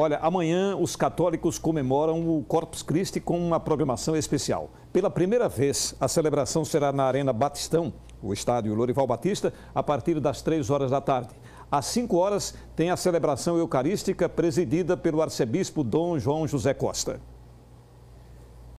Olha, amanhã os católicos comemoram o Corpus Christi com uma programação especial. Pela primeira vez, a celebração será na Arena Batistão, o estádio Lorival Batista, a partir das três horas da tarde. Às 5 horas, tem a celebração eucarística presidida pelo arcebispo Dom João José Costa.